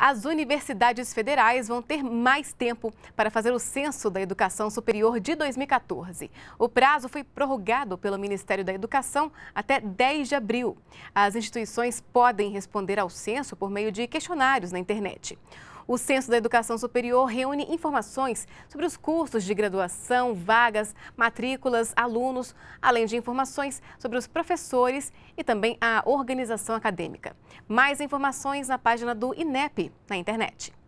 as universidades federais vão ter mais tempo para fazer o censo da educação superior de 2014. O prazo foi prorrogado pelo Ministério da Educação até 10 de abril. As instituições podem responder ao censo por meio de questionários na internet. O Censo da Educação Superior reúne informações sobre os cursos de graduação, vagas, matrículas, alunos, além de informações sobre os professores e também a organização acadêmica. Mais informações na página do INEP na internet.